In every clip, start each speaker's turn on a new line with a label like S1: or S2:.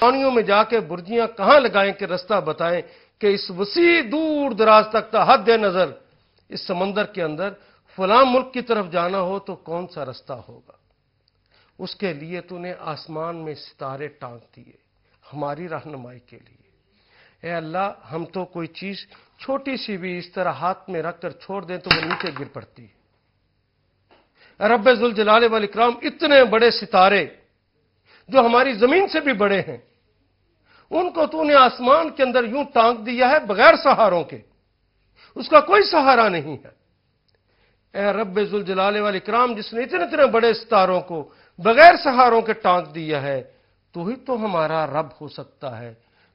S1: कॉलोनियों में जाके बुर्जियां कहां लगाएं कि रास्ता बताएं कि इस वसी दूर दराज तक का हद नजर इस समंदर के अंदर फलां मुल्क की तरफ जाना हो तो कौन सा रास्ता होगा उसके लिए तूने आसमान में सितारे टांग दिए हमारी रहनुमाई के लिए ए अल्लाह हम तो कोई चीज छोटी सी भी इस तरह हाथ में रखकर छोड़ दें तो वो नीचे गिर पड़ती है रब जुल जलाल इकराम इतने बड़े सितारे जो हमारी जमीन से भी बड़े हैं उनको तूने आसमान के अंदर यूं टांग दिया है बगैर सहारों के उसका कोई सहारा नहीं है ए रब जलाले वाले क्राम जिसने इतने इतने बड़े सितारों को बगैर सहारों के टांग दिया है तू ही तो हमारा रब हो सकता है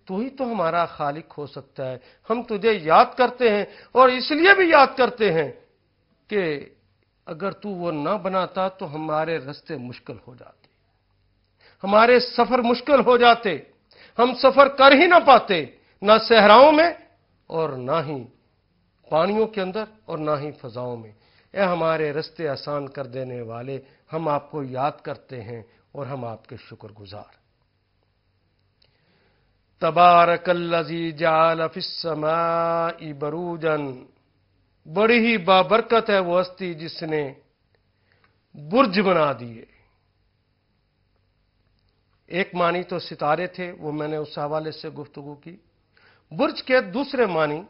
S1: तू ही तो हमारा खालिक हो सकता है हम तुझे याद करते हैं और इसलिए भी याद करते हैं कि अगर तू वो ना बनाता तो हमारे रास्ते मुश्किल हो जाते हमारे सफर मुश्किल हो जाते हम सफर कर ही ना पाते ना सहराओं में और ना ही पानियों के अंदर और ना ही फजाओं में ए हमारे रस्ते आसान कर देने वाले हम आपको याद करते हैं और हम आपके शुक्रगुजार लजी जाल फिसमा बरूजन बड़ी ही बाबरकत है वो अस्थि जिसने बुर्ज बना दिए एक मानी तो सितारे थे वो मैंने उस हवाले से गुफ्तु की बुर्ज के दूसरे मानी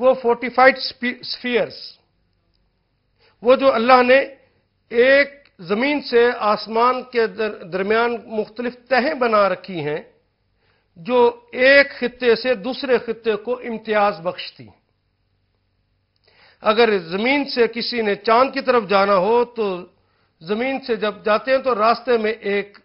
S1: वो फोर्टिफाइड स्फियर्स वो जो अल्लाह ने एक जमीन से आसमान के दर, दरमियान मुख्तलिफ तहें बना रखी हैं जो एक खत्े से दूसरे खत्े को इम्तियाज बख्शती अगर जमीन से किसी ने चांद की तरफ जाना हो तो जमीन से जब जाते हैं तो रास्ते में एक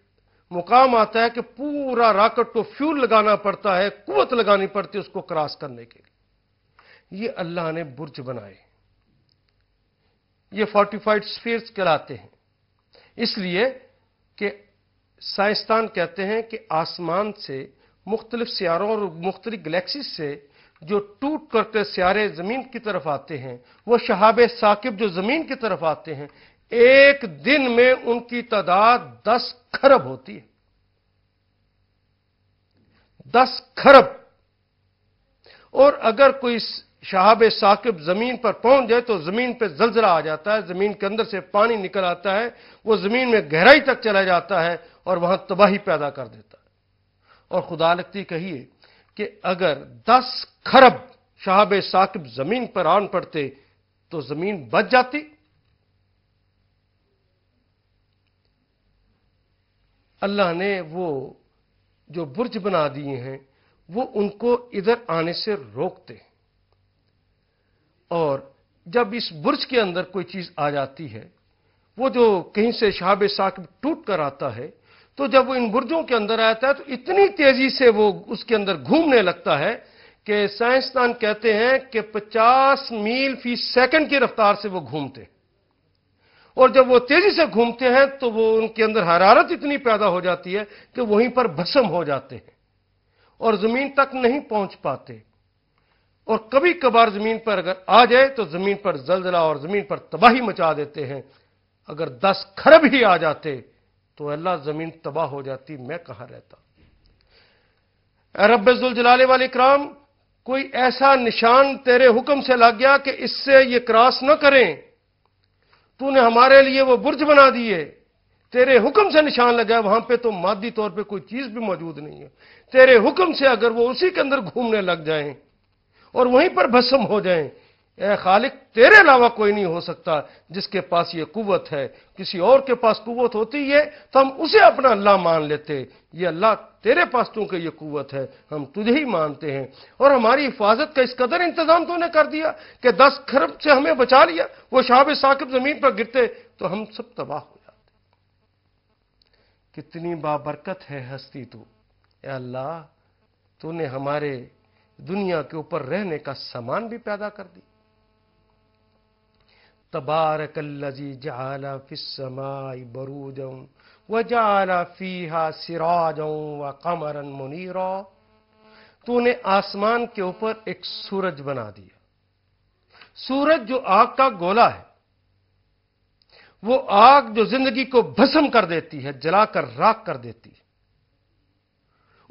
S1: मुकाम आता है कि पूरा राकेट को फ्यूल लगाना पड़ता है कुवत लगानी पड़ती है उसको क्रॉस करने के लिए ये अल्लाह ने बुर्ज बनाए ये फोर्टिफाइड स्फीयर्स कहलाते हैं इसलिए कि साइंसदान कहते हैं कि आसमान से मुख्तलिफ सियारों और मुख्तलिफ गलेक्सीज से जो टूट करके सियारे जमीन की तरफ आते हैं वो शहाब साकिब जो जमीन की तरफ आते हैं एक दिन में उनकी तादाद दस खरब होती है दस खरब और अगर कोई शहाब साकिब जमीन पर पहुंच जाए तो जमीन पर जलजला आ जाता है जमीन के अंदर से पानी निकल आता है वो जमीन में गहराई तक चला जाता है और वहां तबाही पैदा कर देता है और खुदा लगती कहिए कि अगर दस खरब शहाब साकिब जमीन पर आन पड़ते तो जमीन बच जाती अल्लाह ने वो जो बुर्ज बना दिए हैं वो उनको इधर आने से रोकते हैं और जब इस बुर्ज के अंदर कोई चीज आ जाती है वो जो कहीं से शाब साकिब टूट कर आता है तो जब वो इन बुर्जों के अंदर आता है तो इतनी तेजी से वो उसके अंदर घूमने लगता है कि साइंसदान कहते हैं कि 50 मील फी सेकंड की रफ्तार से वो घूमते हैं और जब वो तेजी से घूमते हैं तो वो उनके अंदर हरारत इतनी पैदा हो जाती है कि वहीं पर भस्म हो जाते हैं और जमीन तक नहीं पहुंच पाते और कभी कभार जमीन पर अगर आ जाए तो जमीन पर जलजला और जमीन पर तबाही मचा देते हैं अगर दस खरब ही आ जाते तो अल्लाह जमीन तबाह हो जाती मैं कहां रहता रबुलजलाले वाले क्राम कोई ऐसा निशान तेरे हुक्म से लग गया कि इससे ये क्रॉस न करें तूने हमारे लिए वो बुर्ज बना दिए तेरे हुक्म से निशान लगा वहां पे तो मादी तौर पे कोई चीज भी मौजूद नहीं है तेरे हुक्म से अगर वो उसी के अंदर घूमने लग जाएं और वहीं पर भस्म हो जाएं ए खालिक तेरे अलावा कोई नहीं हो सकता जिसके पास ये कुवत है किसी और के पास कुवत होती है तो हम उसे अपना अल्लाह मान लेते ये अल्लाह तेरे पास चूंकि ये कुवत है हम तुझे ही मानते हैं और हमारी हिफाजत का इस कदर इंतजाम तूने तो कर दिया कि दस खरब से हमें बचा लिया वो शाब साकिब जमीन पर गिरते तो हम सब तबाह हो जाते कितनी बाबरकत है हस्ती तू अल्लाह तूने हमारे दुनिया के ऊपर रहने का सामान भी पैदा कर दिया तबारक जाला फिसमाई बरूदम व जाला फ़ीहा सिराजों व कमरन मुनीरा तूने आसमान के ऊपर एक सूरज बना दिया सूरज जो आग का गोला है वो आग जो जिंदगी को भस्म कर देती है जलाकर राख कर देती है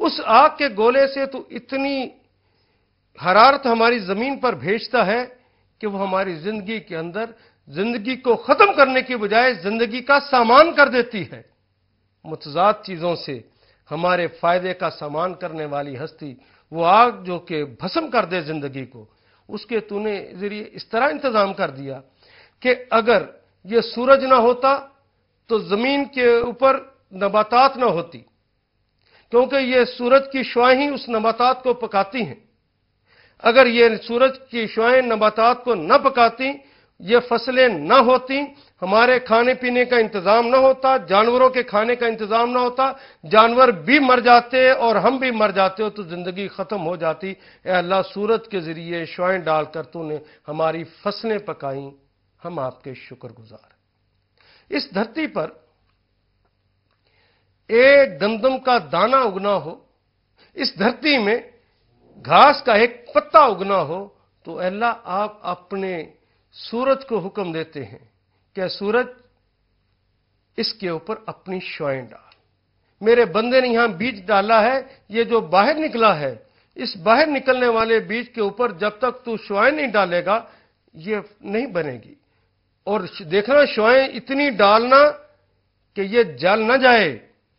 S1: उस आग के गोले से तू इतनी हरारत हमारी जमीन पर भेजता है कि वो हमारी जिंदगी के अंदर जिंदगी को खत्म करने की बजाय जिंदगी का सामान कर देती है मुतजाद चीजों से हमारे फायदे का सामान करने वाली हस्ती वो आग जो कि भस्म कर दे जिंदगी को उसके तूने जरिए इस तरह इंतजाम कर दिया कि अगर ये सूरज ना होता तो जमीन के ऊपर नबातात ना होती क्योंकि ये सूरज की श्वाही उस नबातात को पकाती हैं अगर ये सूरज की श्वाएं नबातात को न पकाती ये फसलें न होती हमारे खाने पीने का इंतजाम न होता जानवरों के खाने का इंतजाम न होता जानवर भी मर जाते और हम भी मर जाते हो तो जिंदगी खत्म हो जाती अल्लाह सूरत के जरिए श्वाएं डालकर तूने हमारी फसलें पकाई हम आपके शुक्रगुजार इस धरती पर एक गंदम का दाना उगना हो इस धरती में घास का एक पत्ता उगना हो तो अल्लाह आप अपने सूरज को हुक्म देते हैं क्या सूरज इसके ऊपर अपनी शौएं डाल मेरे बंदे ने यहां बीज डाला है ये जो बाहर निकला है इस बाहर निकलने वाले बीज के ऊपर जब तक तू शौएं नहीं डालेगा ये नहीं बनेगी और देखना शौएं इतनी डालना कि ये जल ना जाए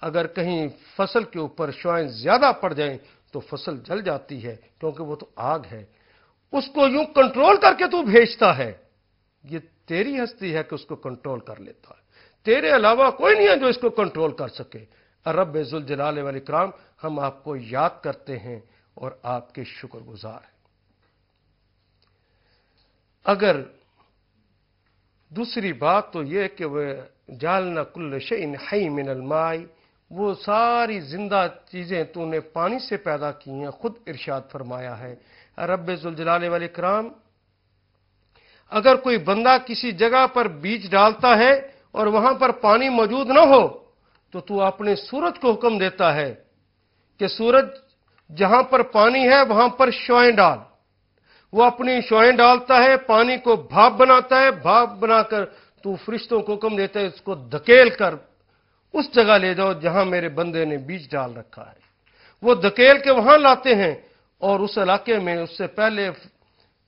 S1: अगर कहीं फसल के ऊपर शौएं ज्यादा पड़ जाए तो फसल जल जाती है क्योंकि वो तो आग है उसको यूं कंट्रोल करके तू भेजता है ये तेरी हस्ती है कि उसको कंट्रोल कर लेता है तेरे अलावा कोई नहीं है जो इसको कंट्रोल कर सके अरब बेजुल जलाले वाले क्राम हम आपको याद करते हैं और आपके शुक्रगुजार हैं अगर दूसरी बात तो यह कि वह जालना कुल्ल शन हई मिनल माई वो सारी जिंदा चीज़ें तूने पानी से पैदा की हैं खुद इरशाद फरमाया है रब जुलजलाल वाले क्राम अगर कोई बंदा किसी जगह पर बीज डालता है और वहां पर पानी मौजूद ना हो तो तू अपने सूरज को हुक्म देता है कि सूरज जहां पर पानी है वहां पर शोएं डाल वो अपनी शोएं डालता है पानी को भाप बनाता है भाप बनाकर तू फरिश्तों को हुक्म देता है उसको धकेल कर उस जगह ले जाओ जहां मेरे बंदे ने बीज डाल रखा है वो धकेल के वहां लाते हैं और उस इलाके में उससे पहले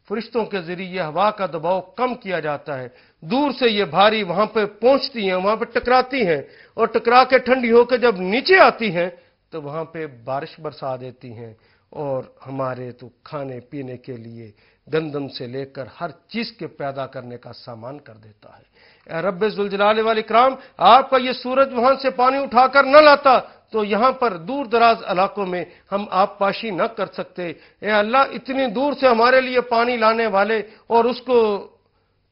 S1: फरिश्तों के जरिए हवा का दबाव कम किया जाता है दूर से ये भारी वहां पर पहुंचती हैं वहां पर टकराती हैं और टकरा के ठंडी होकर जब नीचे आती हैं तो वहां पे बारिश बरसा देती हैं और हमारे तो खाने पीने के लिए गंदम से लेकर हर चीज के पैदा करने का सामान कर देता है रब जुलजलाल वाले क्राम आपका ये सूरज वहां से पानी उठाकर न लाता तो यहां पर दूर दराज इलाकों में हम आप पाशी न कर सकते अल्लाह इतनी दूर से हमारे लिए पानी लाने वाले और उसको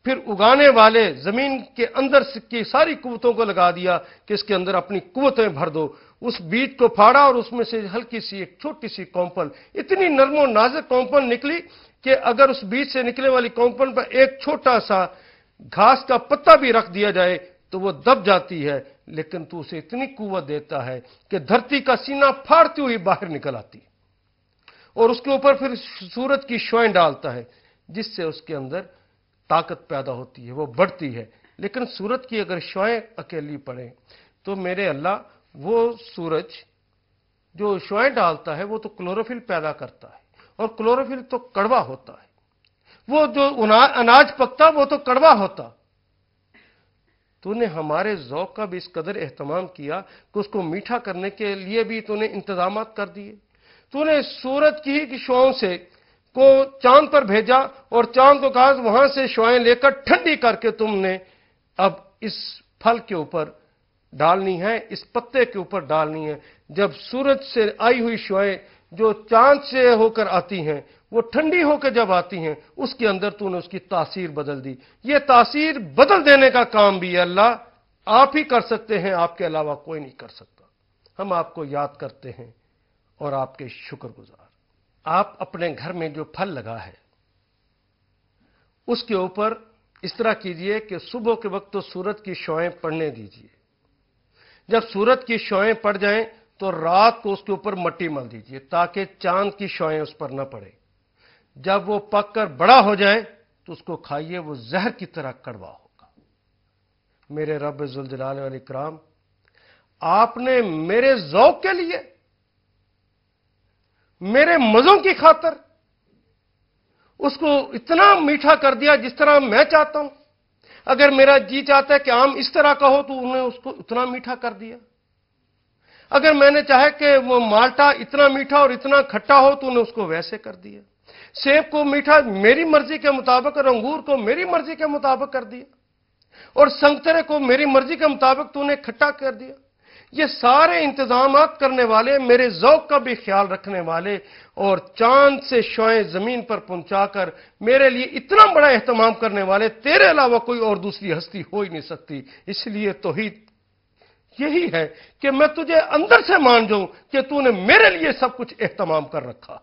S1: फिर उगाने वाले जमीन के अंदर की सारी कुवतों को लगा दिया कि इसके अंदर अपनी कुवतें भर दो उस बीज को फाड़ा और उसमें से हल्की सी एक छोटी सी कौंपल इतनी नरमो नाजक कौंपल निकली कि अगर उस बीज से निकले वाली कौंपल पर एक छोटा सा घास का पत्ता भी रख दिया जाए तो वो दब जाती है लेकिन तू उसे इतनी कुवत देता है कि धरती का सीना फाड़ती हुई बाहर निकल आती और उसके ऊपर फिर सूरज की श्वाएं डालता है जिससे उसके अंदर ताकत पैदा होती है वो बढ़ती है लेकिन सूरत की अगर शोएं अकेली पड़े तो मेरे अल्लाह वो सूरज जो शोएं डालता है वो तो क्लोरोफिल पैदा करता है और क्लोरोफिल तो कड़वा होता है वो जो अनाज पकता वो तो कड़वा होता तूने हमारे जौक का भी इस कदर एहतमाम किया कि उसको मीठा करने के लिए भी तूने इंतजाम कर दिए तूने सूरत की ही शों से को चांद पर भेजा और चांद को कहा वहां से श्वाएं लेकर ठंडी करके तुमने अब इस फल के ऊपर डालनी है इस पत्ते के ऊपर डालनी है जब सूरज से आई हुई श्वाएं जो चांद से होकर आती हैं वो ठंडी होकर जब आती हैं उसके अंदर तूने उसकी तासीर बदल दी ये तासीर बदल देने का काम भी है अल्लाह आप ही कर सकते हैं आपके अलावा कोई नहीं कर सकता हम आपको याद करते हैं और आपके शुक्रगुजार आप अपने घर में जो फल लगा है उसके ऊपर इस तरह कीजिए कि सुबह के वक्त तो सूरत की शोएं पड़ने दीजिए जब सूरत की शोएं पड़ जाएं तो रात को उसके ऊपर मट्टी मल दीजिए ताकि चांद की शोएं उस पर न पड़े जब वो पककर बड़ा हो जाए तो उसको खाइए वो जहर की तरह कड़वा होगा मेरे रब जुलजलाल क्राम आपने मेरे जौक के लिए मेरे मजों की खातर उसको इतना मीठा कर दिया जिस तरह मैं चाहता हूं अगर मेरा जी चाहता है कि आम इस तरह का हो तो उन्होंने उसको उतना मीठा कर दिया अगर मैंने चाहे कि वो माल्टा इतना मीठा और इतना खट्टा हो तो उन्हें उसको वैसे कर दिया सेब को मीठा मेरी मर्जी के मुताबिक और अंगूर को मेरी मर्जी के मुताबिक कर दिया और संतरे को मेरी मर्जी के मुताबिक तूने तो खट्टा कर दिया ये सारे इंतजाम करने वाले मेरे जौक का भी ख्याल रखने वाले और चांद से शोएं जमीन पर पहुंचाकर मेरे लिए इतना बड़ा एहतमाम करने वाले तेरे अलावा कोई और दूसरी हस्ती हो ही नहीं सकती इसलिए तो ही यही है कि मैं तुझे अंदर से मान जाऊं कि तूने मेरे लिए सब कुछ एहतमाम कर रखा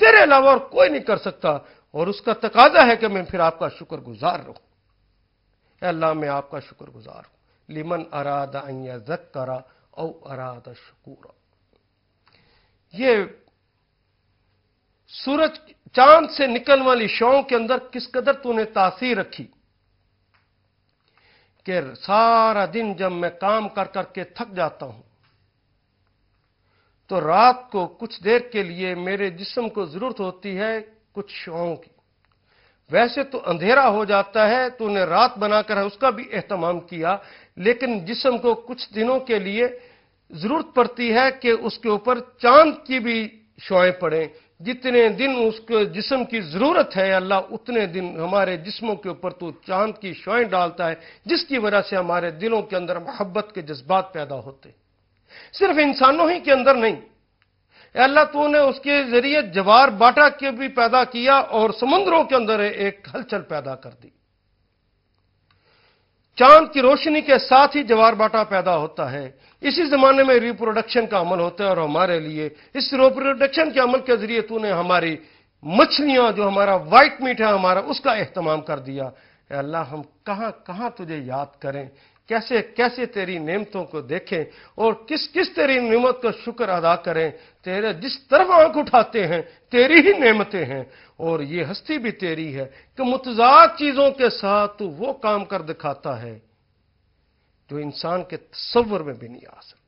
S1: तेरे अलावा और कोई नहीं कर सकता और उसका तकाजा है कि मैं फिर आपका शुक्रगुजार रहूं अल्लाह मैं आपका शुक्रगुजार हूं लिमन अराद जक करा औ अराद शकूरा ये सूरज चांद से निकल वाली शव के अंदर किस कदर तूने तासीर रखी कि सारा दिन जब मैं काम कर करके थक जाता हूं तो रात को कुछ देर के लिए मेरे जिस्म को जरूरत होती है कुछ शौं की वैसे तो अंधेरा हो जाता है तो उन्हें रात बनाकर उसका भी एहतमाम किया लेकिन जिसम को कुछ दिनों के लिए जरूरत पड़ती है कि उसके ऊपर चांद की भी शोएं पड़ें जितने दिन उसके जिसम की जरूरत है अल्लाह उतने दिन हमारे जिस्मों के ऊपर तो चांद की शोएं डालता है जिसकी वजह से हमारे दिलों के अंदर मोहब्बत के जज्बात पैदा होते सिर्फ इंसानों ही के अंदर नहीं अल्लाह तू ने उसके जरिए जवार बाटा के भी पैदा किया और समुद्रों के अंदर एक हलचल पैदा कर दी चांद की रोशनी के साथ ही जवार बाटा पैदा होता है इसी जमाने में रिप्रोडक्शन का अमल होता है और हमारे लिए इस रिप्रोडक्शन के अमल के जरिए तूने हमारी मछलियां जो हमारा व्हाइट मीट है हमारा उसका एहतमाम कर दिया अल्लाह हम कहां कहां तुझे याद करें कैसे कैसे तेरी नेमतों को देखें और किस किस तेरी नेमत का शुक्र अदा करें तेरे जिस तरफ आंख उठाते हैं तेरी ही नेमतें हैं और ये हस्ती भी तेरी है कि मुतजाद चीजों के साथ तू वो काम कर दिखाता है जो इंसान के तस्वर में भी नहीं आ सकता